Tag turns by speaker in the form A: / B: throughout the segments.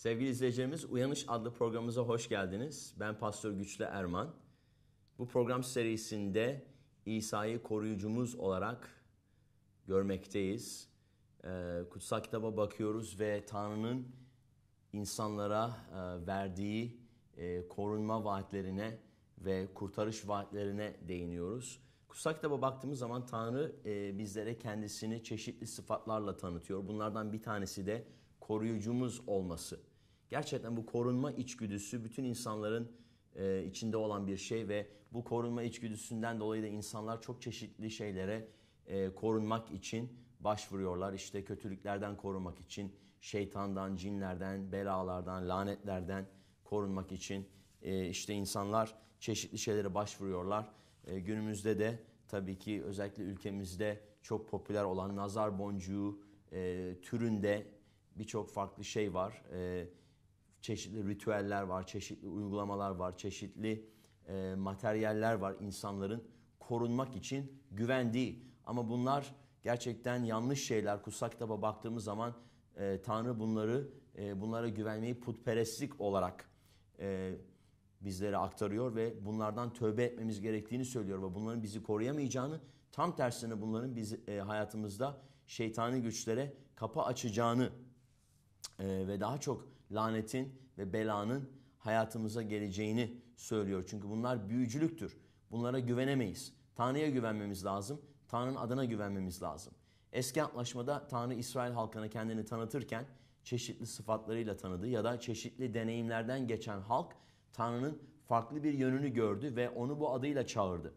A: Sevgili izleyicilerimiz Uyanış adlı programımıza hoş geldiniz. Ben Pastör Güçlü Erman. Bu program serisinde İsa'yı koruyucumuz olarak görmekteyiz. Ee, kutsal kitaba bakıyoruz ve Tanrı'nın insanlara e, verdiği e, korunma vaatlerine ve kurtarış vaatlerine değiniyoruz. Kutsal kitaba baktığımız zaman Tanrı e, bizlere kendisini çeşitli sıfatlarla tanıtıyor. Bunlardan bir tanesi de koruyucumuz olması. Gerçekten bu korunma içgüdüsü bütün insanların e, içinde olan bir şey ve bu korunma içgüdüsünden dolayı da insanlar çok çeşitli şeylere e, korunmak için başvuruyorlar. İşte kötülüklerden korunmak için, şeytandan, cinlerden, belalardan, lanetlerden korunmak için e, işte insanlar çeşitli şeylere başvuruyorlar. E, günümüzde de tabii ki özellikle ülkemizde çok popüler olan nazar boncuğu e, türünde birçok farklı şey var. E, çeşitli ritüeller var, çeşitli uygulamalar var, çeşitli e, materyaller var insanların korunmak için güvendiği. Ama bunlar gerçekten yanlış şeyler. Kutsal kitaba baktığımız zaman e, Tanrı bunları e, bunlara güvenmeyi putperestlik olarak e, bizlere aktarıyor ve bunlardan tövbe etmemiz gerektiğini söylüyor ve bunların bizi koruyamayacağını tam tersine bunların biz e, hayatımızda şeytani güçlere kapı açacağını e, ve daha çok lanetin ve belanın hayatımıza geleceğini söylüyor. Çünkü bunlar büyücülüktür. Bunlara güvenemeyiz. Tanrı'ya güvenmemiz lazım. Tanrı'nın adına güvenmemiz lazım. Eski antlaşmada Tanrı İsrail halkına kendini tanıtırken çeşitli sıfatlarıyla tanıdı ya da çeşitli deneyimlerden geçen halk Tanrı'nın farklı bir yönünü gördü ve onu bu adıyla çağırdı.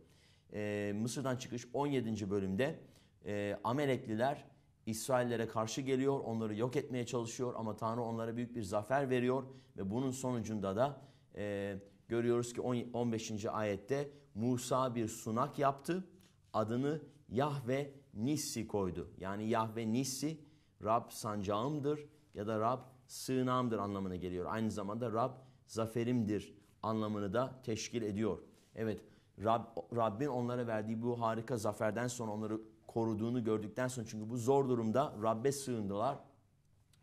A: Ee, Mısır'dan çıkış 17. bölümde e, Amelekliler İsraillere karşı geliyor, onları yok etmeye çalışıyor ama Tanrı onlara büyük bir zafer veriyor ve bunun sonucunda da e, görüyoruz ki 15. ayette Musa bir sunak yaptı, adını Yahve Nissi koydu. Yani Yahve Nissi Rab sancağımdır ya da Rab sığınağımdır anlamına geliyor. Aynı zamanda Rab zaferimdir anlamını da teşkil ediyor. Evet Rab, Rabbin onlara verdiği bu harika zaferden sonra onları koruduğunu gördükten sonra çünkü bu zor durumda Rabbe sığındılar.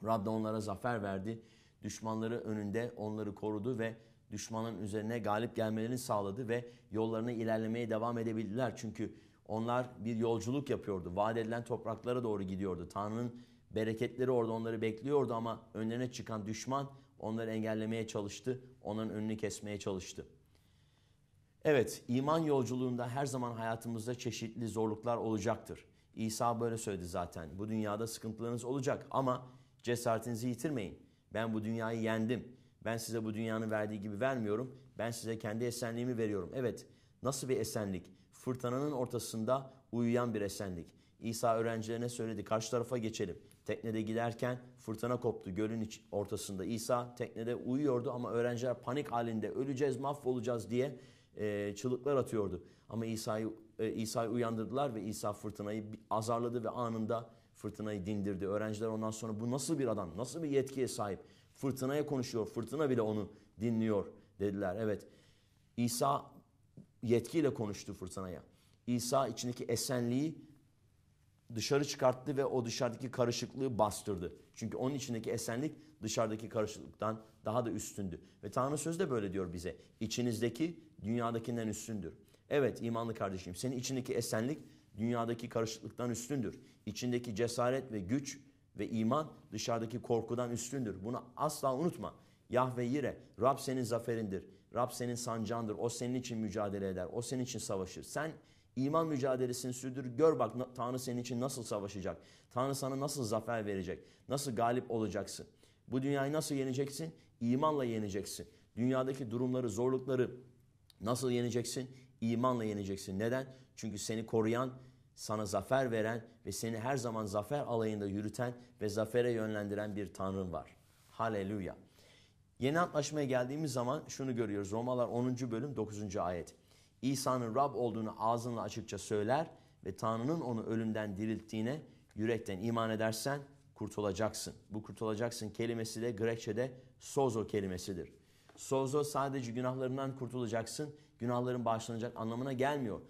A: Rab de onlara zafer verdi. Düşmanları önünde onları korudu ve düşmanın üzerine galip gelmelerini sağladı ve yollarına ilerlemeye devam edebildiler. Çünkü onlar bir yolculuk yapıyordu. Vaat edilen topraklara doğru gidiyordu. Tanrı'nın bereketleri orada onları bekliyordu ama önlerine çıkan düşman onları engellemeye çalıştı. Onların önünü kesmeye çalıştı. Evet, iman yolculuğunda her zaman hayatımızda çeşitli zorluklar olacaktır. İsa böyle söyledi zaten. Bu dünyada sıkıntılarınız olacak ama cesaretinizi yitirmeyin. Ben bu dünyayı yendim. Ben size bu dünyanın verdiği gibi vermiyorum. Ben size kendi esenliğimi veriyorum. Evet, nasıl bir esenlik? Fırtınanın ortasında uyuyan bir esenlik. İsa öğrencilerine söyledi karşı tarafa geçelim. Teknede giderken fırtına koptu gölün iç ortasında. İsa teknede uyuyordu ama öğrenciler panik halinde öleceğiz mahvolacağız diye e, çığlıklar atıyordu. Ama İsa'yı e, İsa'yı uyandırdılar ve İsa fırtınayı azarladı ve anında fırtınayı dindirdi. Öğrenciler ondan sonra bu nasıl bir adam, nasıl bir yetkiye sahip? Fırtınaya konuşuyor, fırtına bile onu dinliyor dediler. Evet, İsa yetkiyle konuştu fırtınaya. İsa içindeki esenliği dışarı çıkarttı ve o dışarıdaki karışıklığı bastırdı. Çünkü onun içindeki esenlik dışarıdaki karışıklıktan daha da üstündü. Ve Tanrı sözü de böyle diyor bize. İçinizdeki dünyadakinden üstündür. Evet imanlı kardeşim senin içindeki esenlik dünyadaki karışıklıktan üstündür. İçindeki cesaret ve güç ve iman dışarıdaki korkudan üstündür. Bunu asla unutma. Yahve Yire, Rab senin zaferindir. Rab senin sancandır. O senin için mücadele eder. O senin için savaşır. Sen İman mücadelesini sürdür. Gör bak Tanrı senin için nasıl savaşacak. Tanrı sana nasıl zafer verecek. Nasıl galip olacaksın. Bu dünyayı nasıl yeneceksin? İmanla yeneceksin. Dünyadaki durumları, zorlukları nasıl yeneceksin? İmanla yeneceksin. Neden? Çünkü seni koruyan, sana zafer veren ve seni her zaman zafer alayında yürüten ve zafere yönlendiren bir Tanrın var. Haleluya. Yeni antlaşmaya geldiğimiz zaman şunu görüyoruz. Romalar 10. bölüm 9. ayet. İsa'nın Rab olduğunu ağzınla açıkça söyler ve Tanrı'nın onu ölümden dirilttiğine yürekten iman edersen kurtulacaksın. Bu kurtulacaksın kelimesi de Grekçe'de sozo kelimesidir. Sozo sadece günahlarından kurtulacaksın, günahların bağışlanacak anlamına gelmiyor.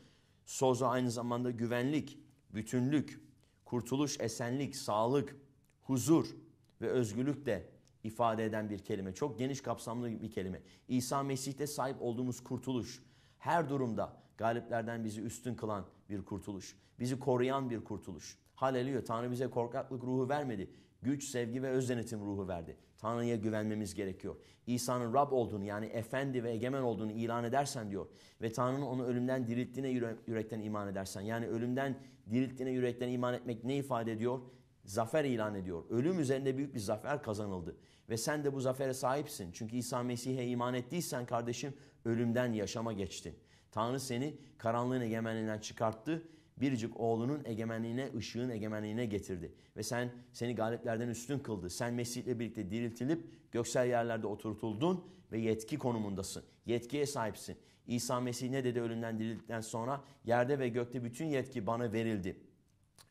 A: Sozo aynı zamanda güvenlik, bütünlük, kurtuluş, esenlik, sağlık, huzur ve özgürlük de ifade eden bir kelime. Çok geniş kapsamlı bir kelime. İsa Mesih'te sahip olduğumuz kurtuluş, her durumda galiplerden bizi üstün kılan bir kurtuluş. Bizi koruyan bir kurtuluş. Haleluya Tanrı bize korkaklık ruhu vermedi. Güç, sevgi ve öz denetim ruhu verdi. Tanrı'ya güvenmemiz gerekiyor. İsa'nın Rab olduğunu yani efendi ve egemen olduğunu ilan edersen diyor. Ve Tanrı'nın onu ölümden dirilttiğine yürekten iman edersen. Yani ölümden dirilttiğine yürekten iman etmek ne ifade ediyor? Zafer ilan ediyor. Ölüm üzerinde büyük bir zafer kazanıldı. Ve sen de bu zafere sahipsin. Çünkü İsa Mesih'e iman ettiysen kardeşim ölümden yaşama geçtin. Tanrı seni karanlığın egemenliğinden çıkarttı. Biricik oğlunun egemenliğine, ışığın egemenliğine getirdi. Ve sen seni galiplerden üstün kıldı. Sen Mesih'le birlikte diriltilip göksel yerlerde oturtuldun ve yetki konumundasın. Yetkiye sahipsin. İsa Mesih ne dedi ölümden dirildikten sonra? Yerde ve gökte bütün yetki bana verildi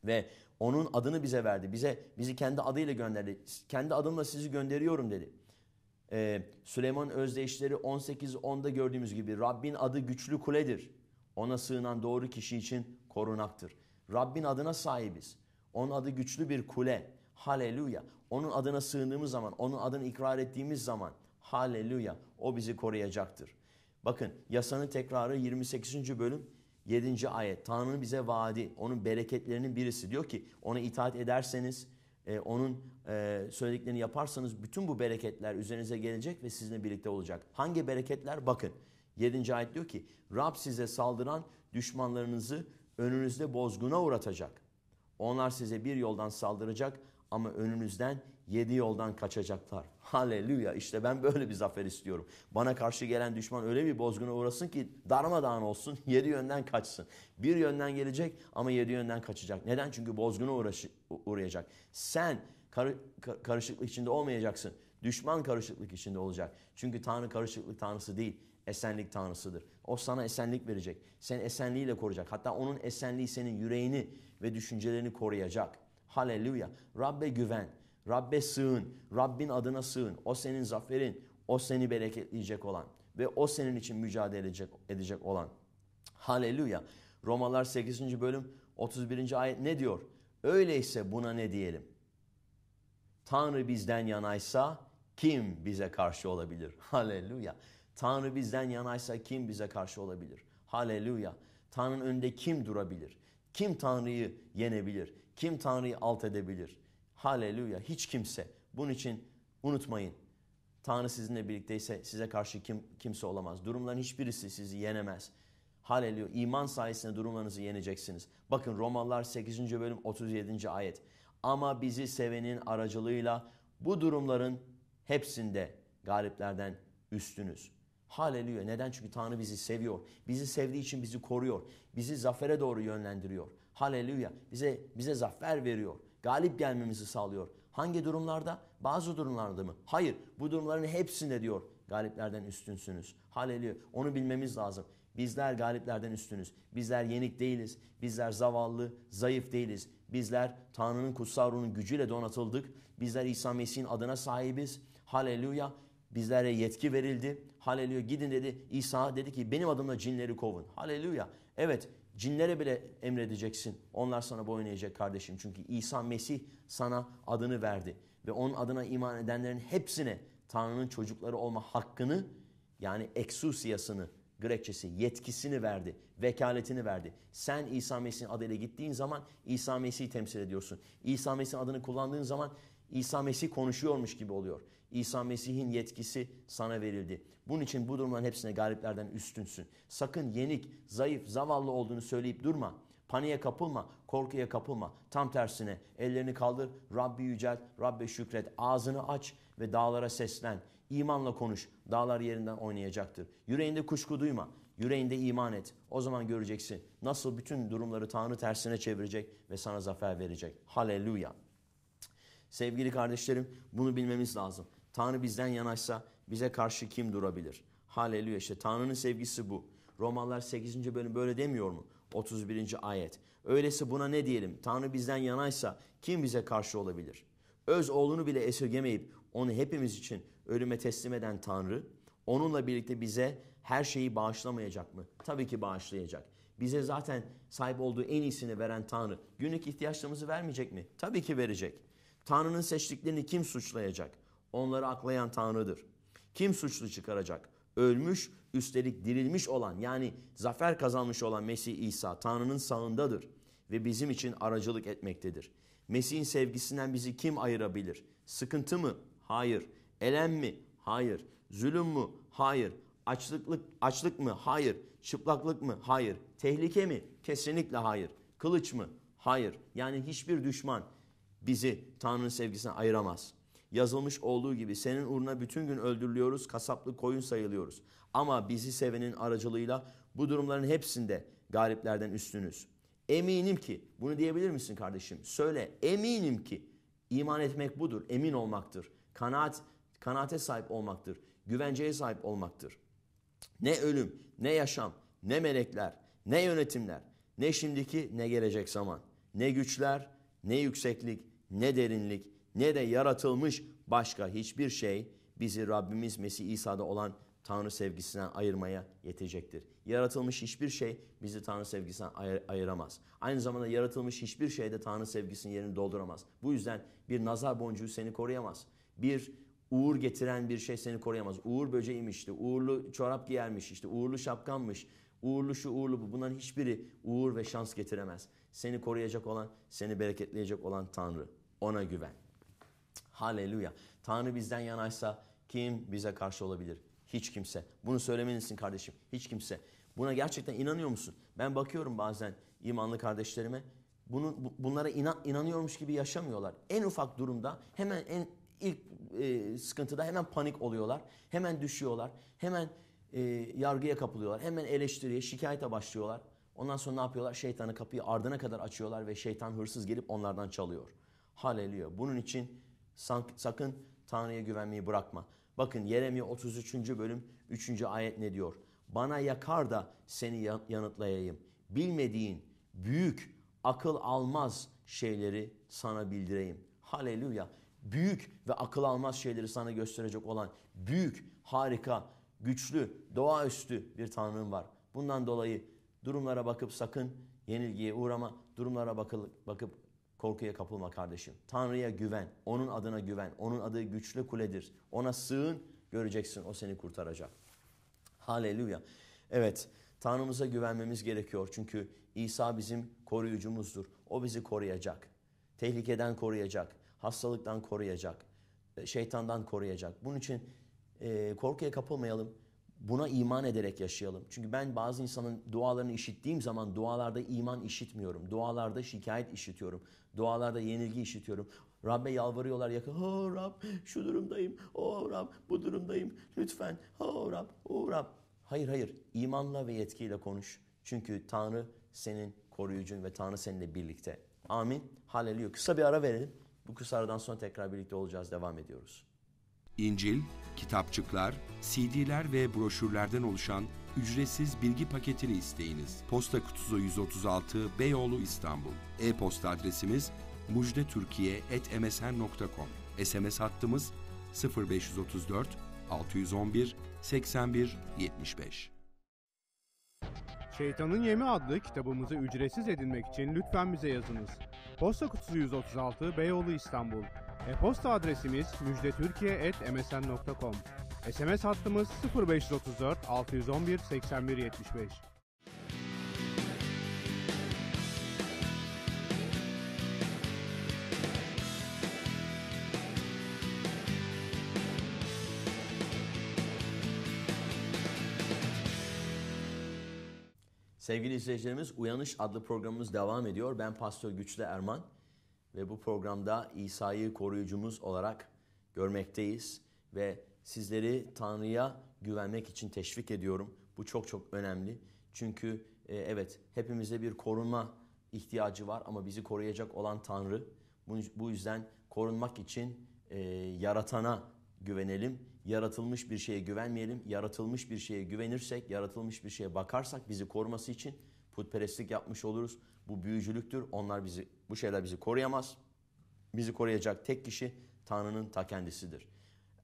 A: ve onun adını bize verdi. Bize bizi kendi adıyla gönderdi. Kendi adımla sizi gönderiyorum dedi. Ee, Süleyman Özdeşleri 18-10'da gördüğümüz gibi Rabbin adı güçlü kuledir. Ona sığınan doğru kişi için korunaktır. Rabbin adına sahibiz. Onun adı güçlü bir kule. Haleluya. Onun adına sığındığımız zaman, onun adını ikrar ettiğimiz zaman haleluya o bizi koruyacaktır. Bakın yasanın tekrarı 28. bölüm 7. ayet Tanrı'nın bize vaadi, onun bereketlerinin birisi diyor ki ona itaat ederseniz, e, onun e, söylediklerini yaparsanız bütün bu bereketler üzerinize gelecek ve sizinle birlikte olacak. Hangi bereketler? Bakın 7. ayet diyor ki Rab size saldıran düşmanlarınızı önünüzde bozguna uğratacak. Onlar size bir yoldan saldıracak ama önünüzden yedi yoldan kaçacaklar. Haleluya işte ben böyle bir zafer istiyorum. Bana karşı gelen düşman öyle bir bozguna uğrasın ki darmadağın olsun yedi yönden kaçsın. Bir yönden gelecek ama yedi yönden kaçacak. Neden? Çünkü bozguna uğraşı, uğrayacak. Sen kar, kar, karışıklık içinde olmayacaksın. Düşman karışıklık içinde olacak. Çünkü Tanrı karışıklık tanrısı değil. Esenlik tanrısıdır. O sana esenlik verecek. Sen esenliğiyle koruyacak. Hatta onun esenliği senin yüreğini ve düşüncelerini koruyacak. Haleluya. Rabbe güven. Rabbe sığın, Rabbin adına sığın. O senin zaferin, o seni bereketleyecek olan ve o senin için mücadele edecek, edecek olan. Haleluya. Romalar 8. bölüm 31. ayet ne diyor? Öyleyse buna ne diyelim? Tanrı bizden yanaysa kim bize karşı olabilir? Haleluya. Tanrı bizden yanaysa kim bize karşı olabilir? Haleluya. Tanrı'nın önünde kim durabilir? Kim Tanrı'yı yenebilir? Kim Tanrı'yı alt edebilir? Haleluya. Hiç kimse. Bunun için unutmayın. Tanrı sizinle birlikteyse size karşı kim, kimse olamaz. Durumların hiçbirisi sizi yenemez. Haleluya. İman sayesinde durumlarınızı yeneceksiniz. Bakın Romalılar 8. bölüm 37. ayet. Ama bizi sevenin aracılığıyla bu durumların hepsinde galiplerden üstünüz. Haleluya. Neden? Çünkü Tanrı bizi seviyor. Bizi sevdiği için bizi koruyor. Bizi zafere doğru yönlendiriyor. Haleluya. Bize bize zafer veriyor galip gelmemizi sağlıyor. Hangi durumlarda? Bazı durumlarda mı? Hayır. Bu durumların hepsinde diyor galiplerden üstünsünüz. Haleli onu bilmemiz lazım. Bizler galiplerden üstünüz. Bizler yenik değiliz. Bizler zavallı, zayıf değiliz. Bizler Tanrı'nın kutsal ruhunun gücüyle donatıldık. Bizler İsa Mesih'in adına sahibiz. Haleluya. Bizlere yetki verildi. Haleluya. Gidin dedi İsa dedi ki benim adımla cinleri kovun. Haleluya. Evet Cinlere bile emredeceksin. Onlar sana boyun eğecek kardeşim. Çünkü İsa Mesih sana adını verdi. Ve onun adına iman edenlerin hepsine Tanrı'nın çocukları olma hakkını yani eksusiyasını, Grekçesi yetkisini verdi, vekaletini verdi. Sen İsa Mesih'in adıyla gittiğin zaman İsa Mesih'i temsil ediyorsun. İsa Mesih'in adını kullandığın zaman İsa Mesih konuşuyormuş gibi oluyor. İsa Mesih'in yetkisi sana verildi. Bunun için bu durumların hepsine galiplerden üstünsün. Sakın yenik, zayıf, zavallı olduğunu söyleyip durma. Paniğe kapılma, korkuya kapılma. Tam tersine ellerini kaldır, Rabbi yücel, Rabbe şükret. Ağzını aç ve dağlara seslen. İmanla konuş, dağlar yerinden oynayacaktır. Yüreğinde kuşku duyma, yüreğinde iman et. O zaman göreceksin nasıl bütün durumları Tanrı tersine çevirecek ve sana zafer verecek. Haleluya. Sevgili kardeşlerim bunu bilmemiz lazım. Tanrı bizden yanaşsa bize karşı kim durabilir? Haleluya işte Tanrı'nın sevgisi bu. Romalılar 8. bölüm böyle demiyor mu? 31. ayet. Öyleyse buna ne diyelim? Tanrı bizden yanaysa kim bize karşı olabilir? Öz oğlunu bile esirgemeyip onu hepimiz için ölüme teslim eden Tanrı onunla birlikte bize her şeyi bağışlamayacak mı? Tabii ki bağışlayacak. Bize zaten sahip olduğu en iyisini veren Tanrı günlük ihtiyaçlarımızı vermeyecek mi? Tabii ki verecek. Tanrı'nın seçtiklerini kim suçlayacak? Onları aklayan Tanrı'dır. Kim suçlu çıkaracak? Ölmüş, üstelik dirilmiş olan yani zafer kazanmış olan Mesih İsa Tanrı'nın sağındadır ve bizim için aracılık etmektedir. Mesih'in sevgisinden bizi kim ayırabilir? Sıkıntı mı? Hayır. Elem mi? Hayır. Zulüm mü? Hayır. Açlıklık, açlık mı? Hayır. Çıplaklık mı? Hayır. Tehlike mi? Kesinlikle hayır. Kılıç mı? Hayır. Yani hiçbir düşman bizi Tanrı'nın sevgisine ayıramaz.'' Yazılmış olduğu gibi senin uğruna bütün gün öldürülüyoruz, kasaplı koyun sayılıyoruz. Ama bizi sevenin aracılığıyla bu durumların hepsinde galiplerden üstünüz. Eminim ki, bunu diyebilir misin kardeşim? Söyle, eminim ki iman etmek budur, emin olmaktır. Kanaat, kanaate sahip olmaktır, güvenceye sahip olmaktır. Ne ölüm, ne yaşam, ne melekler, ne yönetimler, ne şimdiki ne gelecek zaman, ne güçler, ne yükseklik, ne derinlik, ne de yaratılmış başka hiçbir şey bizi Rabbimiz Mesih İsa'da olan Tanrı sevgisinden ayırmaya yetecektir. Yaratılmış hiçbir şey bizi Tanrı sevgisinden ayır, ayıramaz. Aynı zamanda yaratılmış hiçbir şey de Tanrı sevgisinin yerini dolduramaz. Bu yüzden bir nazar boncuğu seni koruyamaz. Bir uğur getiren bir şey seni koruyamaz. Uğur böceğiymişti, uğurlu çorap giyermiş, işte uğurlu şapkanmış, uğurlu şu uğurlu bu. Bunların hiçbiri uğur ve şans getiremez. Seni koruyacak olan, seni bereketleyecek olan Tanrı. Ona güven. Haleluya. Tanrı bizden yanaysa kim bize karşı olabilir? Hiç kimse. Bunu söylemelisin kardeşim. Hiç kimse. Buna gerçekten inanıyor musun? Ben bakıyorum bazen imanlı kardeşlerime. Bunu, bunlara inan, inanıyormuş gibi yaşamıyorlar. En ufak durumda hemen en ilk e, sıkıntıda hemen panik oluyorlar. Hemen düşüyorlar. Hemen e, yargıya kapılıyorlar. Hemen eleştiriye, şikayete başlıyorlar. Ondan sonra ne yapıyorlar? Şeytanı kapıyı ardına kadar açıyorlar ve şeytan hırsız gelip onlardan çalıyor. Haleluya. Bunun için Sakın Tanrı'ya güvenmeyi bırakma. Bakın Yeremye 33. bölüm 3. ayet ne diyor? Bana yakar da seni yanıtlayayım. Bilmediğin büyük, akıl almaz şeyleri sana bildireyim. Haleluya. Büyük ve akıl almaz şeyleri sana gösterecek olan büyük, harika, güçlü, doğaüstü bir Tanrım var. Bundan dolayı durumlara bakıp sakın yenilgiye uğrama. Durumlara bakıp, bakıp Korkuya kapılma kardeşim. Tanrı'ya güven, onun adına güven. Onun adı güçlü kuledir. Ona sığın, göreceksin o seni kurtaracak. Haleluya. Evet, Tanrımıza güvenmemiz gerekiyor. Çünkü İsa bizim koruyucumuzdur. O bizi koruyacak. Tehlikeden koruyacak, hastalıktan koruyacak, e, şeytandan koruyacak. Bunun için e, korkuya kapılmayalım Buna iman ederek yaşayalım. Çünkü ben bazı insanın dualarını işittiğim zaman dualarda iman işitmiyorum. Dualarda şikayet işitiyorum. Dualarda yenilgi işitiyorum. Rabbe yalvarıyorlar yakın. Oh Rab şu durumdayım. Oh Rab bu durumdayım. Lütfen. Oh Rab. Oh Rab. Hayır hayır. İmanla ve yetkiyle konuş. Çünkü Tanrı senin koruyucun ve Tanrı seninle birlikte. Amin. Hallelujah. Kısa bir ara verelim. Bu kısa aradan sonra tekrar birlikte olacağız. Devam ediyoruz. İncil, kitapçıklar, CD'ler ve broşürlerden oluşan ücretsiz bilgi paketini isteyiniz. Posta kutusu 136 Beyoğlu İstanbul. E-posta adresimiz mujde.turkiye@msn.com. SMS hattımız 0534 611 81 75. Şeytanın Yemi adlı kitabımızı ücretsiz edinmek için lütfen bize yazınız. Posta kutusu 136 Beyoğlu İstanbul e-posta adresimiz müjdetürkiye.msn.com SMS hattımız 0534 611 8175. Sevgili izleyicilerimiz Uyanış adlı programımız devam ediyor. Ben Pastör Güçlü Erman ve bu programda İsa'yı koruyucumuz olarak görmekteyiz ve sizleri Tanrı'ya güvenmek için teşvik ediyorum. Bu çok çok önemli. Çünkü e, evet hepimize bir korunma ihtiyacı var ama bizi koruyacak olan Tanrı. Bu, bu yüzden korunmak için e, yaratana güvenelim. Yaratılmış bir şeye güvenmeyelim. Yaratılmış bir şeye güvenirsek, yaratılmış bir şeye bakarsak bizi koruması için putperestlik yapmış oluruz. Bu büyücülüktür. Onlar bizi bu şeyler bizi koruyamaz. Bizi koruyacak tek kişi Tanrı'nın ta kendisidir.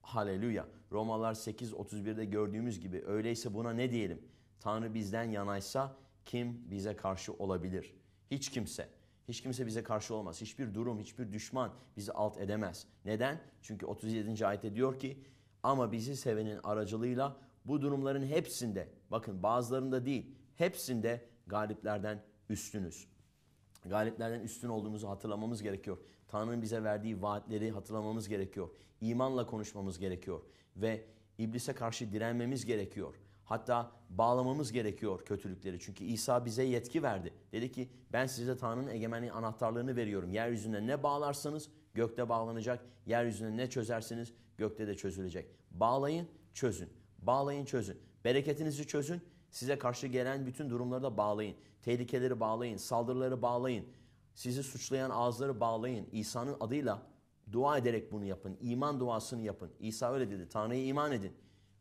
A: Haleluya. Romalar 8.31'de gördüğümüz gibi öyleyse buna ne diyelim? Tanrı bizden yanaysa kim bize karşı olabilir? Hiç kimse. Hiç kimse bize karşı olmaz. Hiçbir durum, hiçbir düşman bizi alt edemez. Neden? Çünkü 37. ayette diyor ki ama bizi sevenin aracılığıyla bu durumların hepsinde bakın bazılarında değil hepsinde galiplerden üstünüz galiplerden üstün olduğumuzu hatırlamamız gerekiyor. Tanrı'nın bize verdiği vaatleri hatırlamamız gerekiyor. İmanla konuşmamız gerekiyor ve iblise karşı direnmemiz gerekiyor. Hatta bağlamamız gerekiyor kötülükleri. Çünkü İsa bize yetki verdi. Dedi ki ben size Tanrı'nın egemenliği anahtarlarını veriyorum. Yeryüzünde ne bağlarsanız gökte bağlanacak. Yeryüzünde ne çözersiniz gökte de çözülecek. Bağlayın, çözün. Bağlayın, çözün. Bereketinizi çözün, Size karşı gelen bütün durumları da bağlayın. Tehlikeleri bağlayın, saldırıları bağlayın. Sizi suçlayan ağızları bağlayın. İsa'nın adıyla dua ederek bunu yapın. İman duasını yapın. İsa öyle dedi. Tanrı'ya iman edin.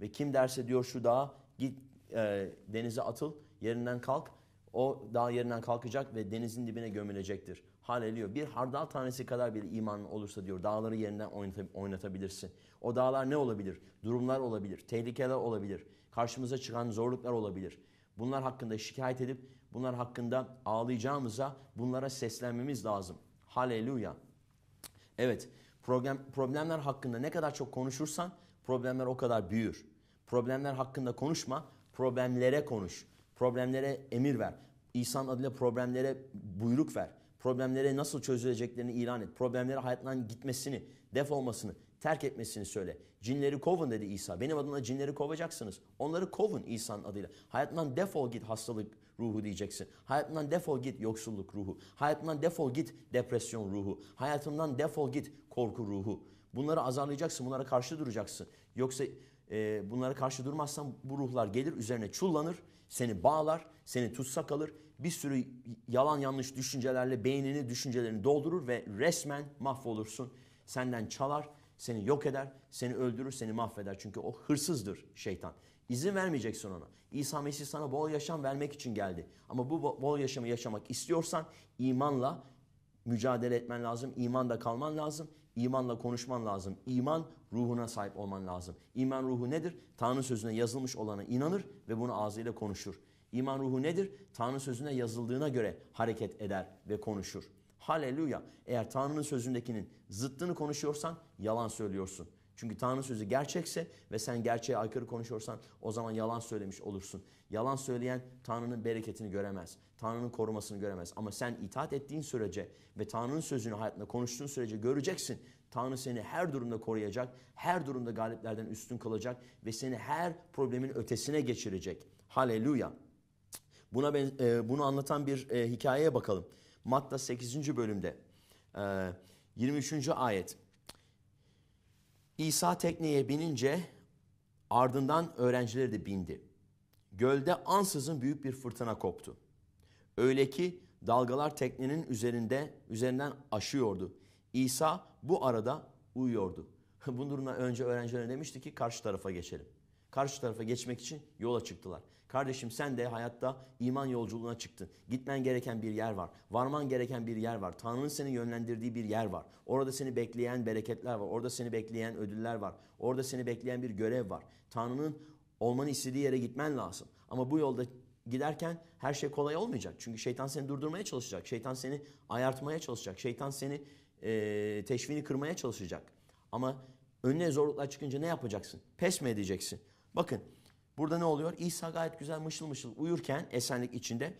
A: Ve kim derse diyor şu dağa git e, denize atıl, yerinden kalk o dağ yerinden kalkacak ve denizin dibine gömülecektir. Haleliyor. Bir hardal tanesi kadar bir iman olursa diyor dağları yerinden oynatabilirsin. O dağlar ne olabilir? Durumlar olabilir, tehlikeler olabilir, karşımıza çıkan zorluklar olabilir. Bunlar hakkında şikayet edip bunlar hakkında ağlayacağımıza bunlara seslenmemiz lazım. Haleluya. Evet problem, problemler hakkında ne kadar çok konuşursan problemler o kadar büyür. Problemler hakkında konuşma, problemlere konuş. Problemlere emir ver. İsa'nın adıyla problemlere buyruk ver. Problemlere nasıl çözüleceklerini ilan et. Problemlere hayatından gitmesini, def olmasını, terk etmesini söyle. Cinleri kovun dedi İsa. Benim adımla cinleri kovacaksınız. Onları kovun İsa'nın adıyla. Hayatından defol git hastalık ruhu diyeceksin. Hayatından defol git yoksulluk ruhu. Hayatından defol git depresyon ruhu. Hayatından defol git korku ruhu. Bunları azarlayacaksın, bunlara karşı duracaksın. Yoksa e, bunlara karşı durmazsan bu ruhlar gelir üzerine çullanır, seni bağlar, seni tutsak alır. Bir sürü yalan yanlış düşüncelerle beynini, düşüncelerini doldurur ve resmen mahvolursun. Senden çalar, seni yok eder, seni öldürür, seni mahveder. Çünkü o hırsızdır şeytan. İzin vermeyeceksin ona. İsa Mesih sana bol yaşam vermek için geldi. Ama bu bol yaşamı yaşamak istiyorsan imanla mücadele etmen lazım, imanda kalman lazım, İmanla konuşman lazım. İman ruhuna sahip olman lazım. İman ruhu nedir? Tanrı sözüne yazılmış olana inanır ve bunu ağzıyla konuşur. İman ruhu nedir? Tanrı sözüne yazıldığına göre hareket eder ve konuşur. Haleluya. Eğer Tanrı'nın sözündekinin zıttını konuşuyorsan yalan söylüyorsun. Çünkü Tanrı sözü gerçekse ve sen gerçeğe aykırı konuşuyorsan o zaman yalan söylemiş olursun. Yalan söyleyen Tanrı'nın bereketini göremez. Tanrı'nın korumasını göremez. Ama sen itaat ettiğin sürece ve Tanrı'nın sözünü hayatında konuştuğun sürece göreceksin. Tanrı seni her durumda koruyacak, her durumda galiplerden üstün kalacak ve seni her problemin ötesine geçirecek. Haleluya. Buna ben, e, bunu anlatan bir e, hikayeye bakalım. Matta 8. bölümde e, 23. ayet. İsa tekneye binince ardından öğrencileri de bindi. Gölde ansızın büyük bir fırtına koptu. Öyle ki dalgalar teknenin üzerinde üzerinden aşıyordu. İsa bu arada uyuyordu. Bu Bunun önce öğrencilerine demişti ki karşı tarafa geçelim. Karşı tarafa geçmek için yola çıktılar. Kardeşim sen de hayatta iman yolculuğuna çıktın. Gitmen gereken bir yer var. Varman gereken bir yer var. Tanrı'nın seni yönlendirdiği bir yer var. Orada seni bekleyen bereketler var. Orada seni bekleyen ödüller var. Orada seni bekleyen bir görev var. Tanrı'nın olmanı istediği yere gitmen lazım. Ama bu yolda giderken her şey kolay olmayacak. Çünkü şeytan seni durdurmaya çalışacak. Şeytan seni ayartmaya çalışacak. Şeytan seni e, teşvini kırmaya çalışacak. Ama önüne zorluklar çıkınca ne yapacaksın? Pes mi edeceksin? Bakın Burada ne oluyor? İsa gayet güzel mışıl mışıl uyurken esenlik içinde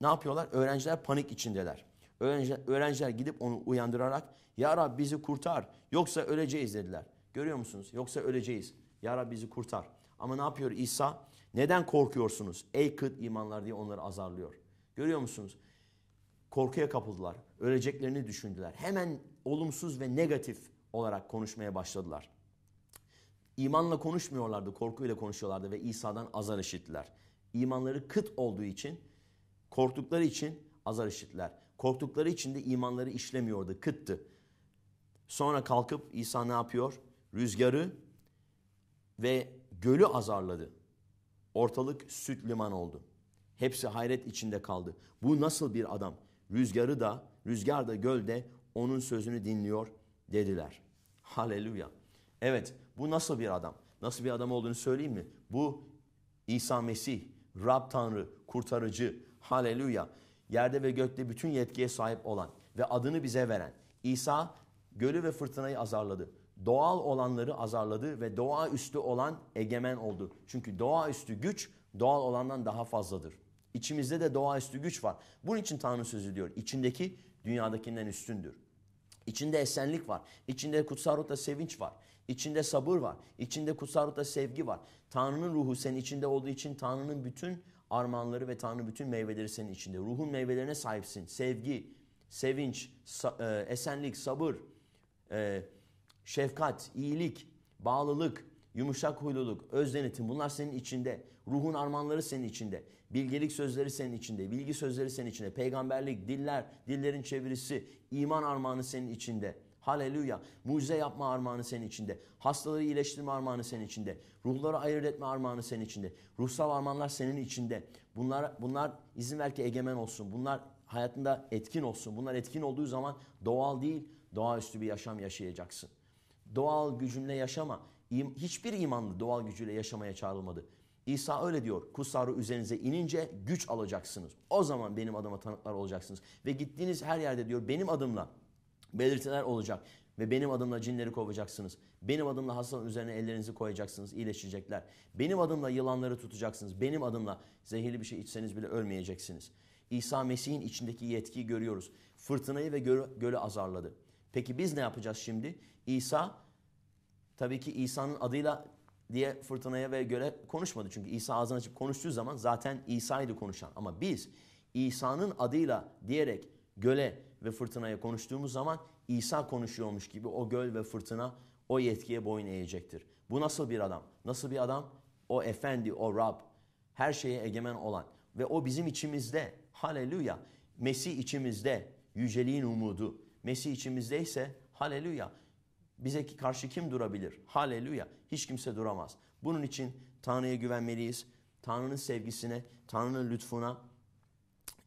A: ne yapıyorlar? Öğrenciler panik içindeler. Öğrenciler, öğrenciler gidip onu uyandırarak Ya Rab bizi kurtar yoksa öleceğiz dediler. Görüyor musunuz? Yoksa öleceğiz. Ya Rab bizi kurtar. Ama ne yapıyor İsa? Neden korkuyorsunuz? Ey kıt imanlar diye onları azarlıyor. Görüyor musunuz? Korkuya kapıldılar. Öleceklerini düşündüler. Hemen olumsuz ve negatif olarak konuşmaya başladılar. İmanla konuşmuyorlardı, korkuyla konuşuyorlardı ve İsa'dan azar işittiler. İmanları kıt olduğu için, korktukları için azar işittiler. Korktukları için de imanları işlemiyordu, kıttı. Sonra kalkıp İsa ne yapıyor? Rüzgarı ve gölü azarladı. Ortalık süt liman oldu. Hepsi hayret içinde kaldı. Bu nasıl bir adam? Rüzgarı da, rüzgar da gölde onun sözünü dinliyor dediler. Haleluya. Evet, bu nasıl bir adam? Nasıl bir adam olduğunu söyleyeyim mi? Bu İsa Mesih, Rab Tanrı, Kurtarıcı, Haleluya. Yerde ve gökte bütün yetkiye sahip olan ve adını bize veren. İsa gölü ve fırtınayı azarladı. Doğal olanları azarladı ve doğa üstü olan egemen oldu. Çünkü doğa üstü güç doğal olandan daha fazladır. İçimizde de doğa üstü güç var. Bunun için Tanrı sözü diyor. İçindeki dünyadakinden üstündür. İçinde esenlik var. İçinde kutsal ruhta sevinç var. İçinde sabır var. İçinde kutsarlıkta sevgi var. Tanrı'nın ruhu senin içinde olduğu için Tanrı'nın bütün armağanları ve Tanrı'nın bütün meyveleri senin içinde. Ruhun meyvelerine sahipsin. Sevgi, sevinç, e, esenlik, sabır, e, şefkat, iyilik, bağlılık, yumuşak huyluluk, öz denetim bunlar senin içinde. Ruhun armağanları senin içinde. Bilgelik sözleri senin içinde. Bilgi sözleri senin içinde. Peygamberlik, diller, dillerin çevirisi, iman armağanı senin içinde. Haleluya. Mucize yapma armağanı senin içinde. Hastaları iyileştirme armağanı senin içinde. Ruhları ayırt etme armağanı senin içinde. Ruhsal armağanlar senin içinde. Bunlar, bunlar izin ver ki egemen olsun. Bunlar hayatında etkin olsun. Bunlar etkin olduğu zaman doğal değil, doğaüstü bir yaşam yaşayacaksın. Doğal gücünle yaşama. Hiçbir imanlı doğal gücüyle yaşamaya çağrılmadı. İsa öyle diyor. kusarı üzerinize inince güç alacaksınız. O zaman benim adıma tanıklar olacaksınız. Ve gittiğiniz her yerde diyor benim adımla belirtiler olacak. Ve benim adımla cinleri kovacaksınız. Benim adımla hastanın üzerine ellerinizi koyacaksınız. iyileşecekler. Benim adımla yılanları tutacaksınız. Benim adımla zehirli bir şey içseniz bile ölmeyeceksiniz. İsa Mesih'in içindeki yetkiyi görüyoruz. Fırtınayı ve gölü, gölü azarladı. Peki biz ne yapacağız şimdi? İsa tabii ki İsa'nın adıyla diye fırtınaya ve göle konuşmadı. Çünkü İsa ağzını açıp konuştuğu zaman zaten İsa'ydı konuşan. Ama biz İsa'nın adıyla diyerek göle ve fırtınayı konuştuğumuz zaman İsa konuşuyormuş gibi o göl ve fırtına o yetkiye boyun eğecektir. Bu nasıl bir adam? Nasıl bir adam? O efendi, o Rab, her şeye egemen olan ve o bizim içimizde. Haleluya. Mesih içimizde, yüceliğin umudu. Mesih içimizde ise haleluya. Bize karşı kim durabilir? Haleluya. Hiç kimse duramaz. Bunun için Tanrı'ya güvenmeliyiz. Tanrı'nın sevgisine, Tanrı'nın lütfuna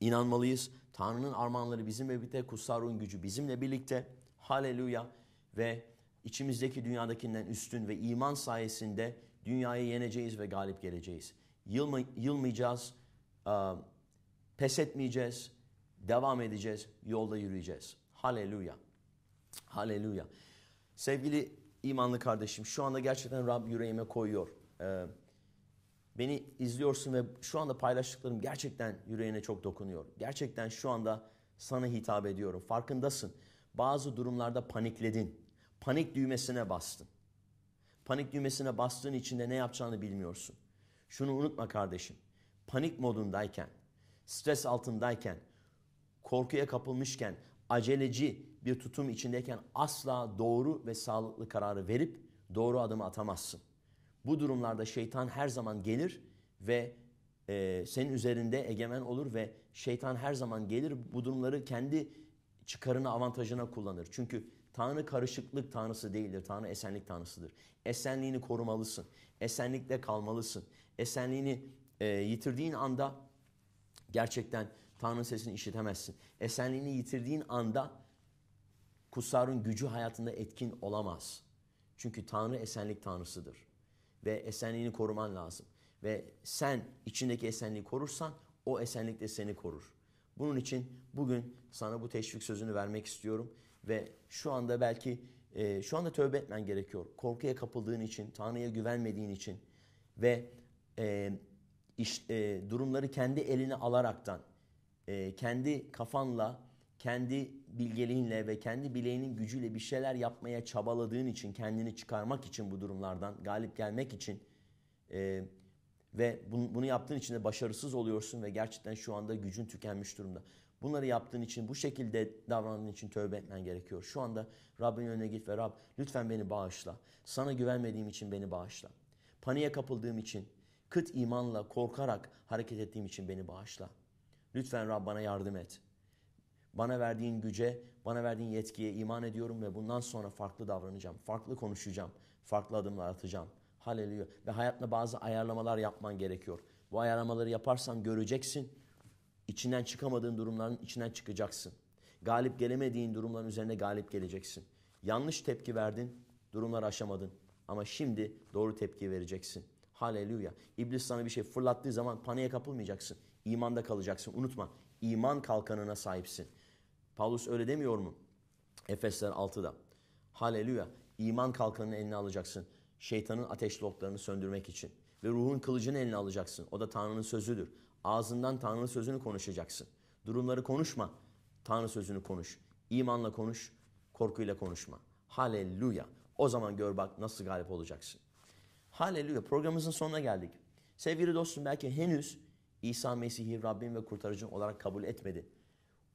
A: inanmalıyız. Tanrı'nın armağanları bizimle birlikte, kutsal ruhun gücü bizimle birlikte. Haleluya ve içimizdeki dünyadakinden üstün ve iman sayesinde dünyayı yeneceğiz ve galip geleceğiz. Yılma, yılmayacağız, pes etmeyeceğiz, devam edeceğiz, yolda yürüyeceğiz. Haleluya. Haleluya. Sevgili imanlı kardeşim şu anda gerçekten Rab yüreğime koyuyor. Ee, Beni izliyorsun ve şu anda paylaştıklarım gerçekten yüreğine çok dokunuyor. Gerçekten şu anda sana hitap ediyorum. Farkındasın. Bazı durumlarda panikledin. Panik düğmesine bastın. Panik düğmesine bastığın için de ne yapacağını bilmiyorsun. Şunu unutma kardeşim. Panik modundayken, stres altındayken, korkuya kapılmışken, aceleci bir tutum içindeyken asla doğru ve sağlıklı kararı verip doğru adımı atamazsın. Bu durumlarda şeytan her zaman gelir ve e, senin üzerinde egemen olur ve şeytan her zaman gelir bu durumları kendi çıkarına avantajına kullanır. Çünkü Tanrı karışıklık tanrısı değildir. Tanrı esenlik tanrısıdır. Esenliğini korumalısın. Esenlikte kalmalısın. Esenliğini e, yitirdiğin anda gerçekten Tanrı sesini işitemezsin. Esenliğini yitirdiğin anda kusarın gücü hayatında etkin olamaz. Çünkü Tanrı esenlik tanrısıdır ve esenliğini koruman lazım. Ve sen içindeki esenliği korursan o esenlik de seni korur. Bunun için bugün sana bu teşvik sözünü vermek istiyorum ve şu anda belki e, şu anda tövbe etmen gerekiyor. Korkuya kapıldığın için, Tanrı'ya güvenmediğin için ve e, iş, e, durumları kendi eline alaraktan, e, kendi kafanla kendi bilgeliğinle ve kendi bileğinin gücüyle bir şeyler yapmaya çabaladığın için, kendini çıkarmak için bu durumlardan, galip gelmek için e, ve bunu, bunu yaptığın için de başarısız oluyorsun ve gerçekten şu anda gücün tükenmiş durumda. Bunları yaptığın için, bu şekilde davrandığın için tövbe etmen gerekiyor. Şu anda Rabbin önüne git ve Rab lütfen beni bağışla. Sana güvenmediğim için beni bağışla. Paniğe kapıldığım için, kıt imanla, korkarak hareket ettiğim için beni bağışla. Lütfen Rab bana yardım et.'' Bana verdiğin güce, bana verdiğin yetkiye iman ediyorum ve bundan sonra farklı davranacağım, farklı konuşacağım, farklı adımlar atacağım. Haleluya. Ve hayatta bazı ayarlamalar yapman gerekiyor. Bu ayarlamaları yaparsan göreceksin. İçinden çıkamadığın durumların içinden çıkacaksın. Galip gelemediğin durumların üzerine galip geleceksin. Yanlış tepki verdin, durumları aşamadın. Ama şimdi doğru tepki vereceksin. Haleluya. İblis sana bir şey fırlattığı zaman paniğe kapılmayacaksın. İmanda kalacaksın. Unutma iman kalkanına sahipsin. Paulus öyle demiyor mu? Efesler 6'da. Haleluya. İman kalkanını eline alacaksın. Şeytanın ateşli oklarını söndürmek için. Ve ruhun kılıcını eline alacaksın. O da Tanrı'nın sözüdür. Ağzından Tanrı'nın sözünü konuşacaksın. Durumları konuşma. Tanrı sözünü konuş. İmanla konuş. Korkuyla konuşma. Haleluya. O zaman gör bak nasıl galip olacaksın. Haleluya. Programımızın sonuna geldik. Sevgili dostum belki henüz İsa Mesih'i Rabbim ve kurtarıcın olarak kabul etmedi.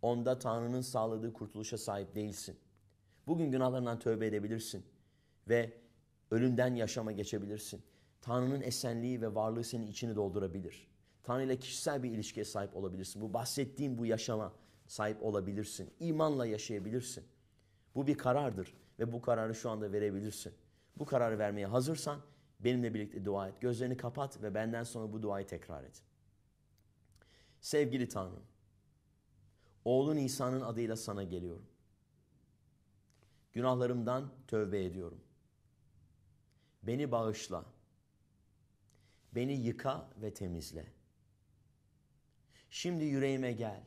A: Onda Tanrı'nın sağladığı kurtuluşa sahip değilsin. Bugün günahlarından tövbe edebilirsin ve ölümden yaşama geçebilirsin. Tanrı'nın esenliği ve varlığı senin içini doldurabilir. Tanrı ile kişisel bir ilişkiye sahip olabilirsin. Bu bahsettiğim bu yaşama sahip olabilirsin. İmanla yaşayabilirsin. Bu bir karardır ve bu kararı şu anda verebilirsin. Bu kararı vermeye hazırsan benimle birlikte dua et. Gözlerini kapat ve benden sonra bu duayı tekrar et. Sevgili Tanrım, Oğlun İsa'nın adıyla sana geliyorum. Günahlarımdan tövbe ediyorum. Beni bağışla. Beni yıka ve temizle. Şimdi yüreğime gel.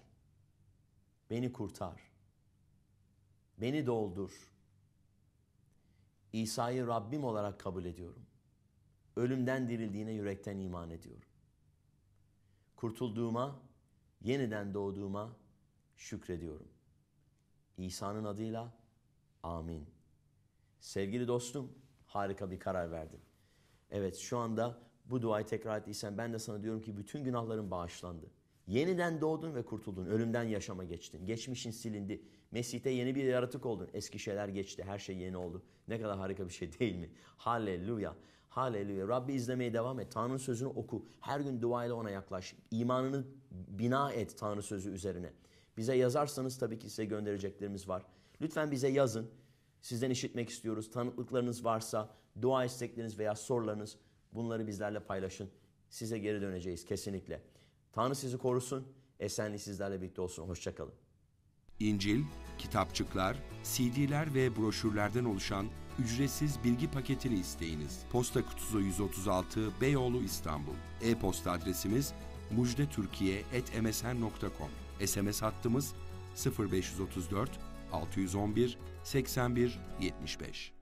A: Beni kurtar. Beni doldur. İsa'yı Rabbim olarak kabul ediyorum. Ölümden dirildiğine yürekten iman ediyorum. Kurtulduğuma, yeniden doğduğuma şükrediyorum. İsa'nın adıyla amin. Sevgili dostum harika bir karar verdin. Evet şu anda bu duayı tekrar ettiysen ben de sana diyorum ki bütün günahların bağışlandı. Yeniden doğdun ve kurtuldun. Ölümden yaşama geçtin. Geçmişin silindi. Mesih'te yeni bir yaratık oldun. Eski şeyler geçti. Her şey yeni oldu. Ne kadar harika bir şey değil mi? Haleluya. Haleluya. Rabbi izlemeye devam et. Tanrı'nın sözünü oku. Her gün duayla ona yaklaş. İmanını bina et Tanrı sözü üzerine. Bize yazarsanız tabii ki size göndereceklerimiz var. Lütfen bize yazın. Sizden işitmek istiyoruz. Tanıklıklarınız varsa, dua istekleriniz veya sorularınız bunları bizlerle paylaşın. Size geri döneceğiz kesinlikle. Tanrı sizi korusun. Esenliği sizlerle birlikte olsun. Hoşçakalın. İncil, kitapçıklar, CD'ler ve broşürlerden oluşan ücretsiz bilgi paketini isteyiniz. Posta kutusu 136 Beyoğlu İstanbul. E-posta adresimiz mujdetürkiye.msn.com SMS hattımız 0534 611 81 75.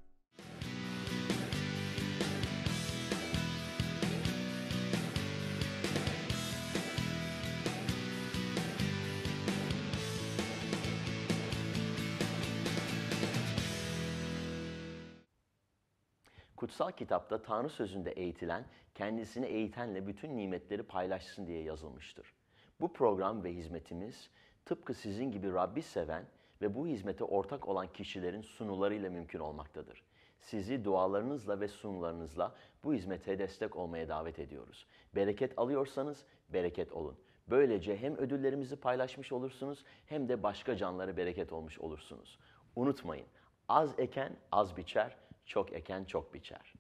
A: Kutsal kitapta Tanrı sözünde eğitilen kendisini eğitenle bütün nimetleri paylaşsın diye yazılmıştır. Bu program ve hizmetimiz tıpkı sizin gibi Rabbi seven ve bu hizmete ortak olan kişilerin sunularıyla mümkün olmaktadır. Sizi dualarınızla ve sunularınızla bu hizmete destek olmaya davet ediyoruz. Bereket alıyorsanız bereket olun. Böylece hem ödüllerimizi paylaşmış olursunuz hem de başka canlara bereket olmuş olursunuz. Unutmayın az eken az biçer, çok eken çok biçer.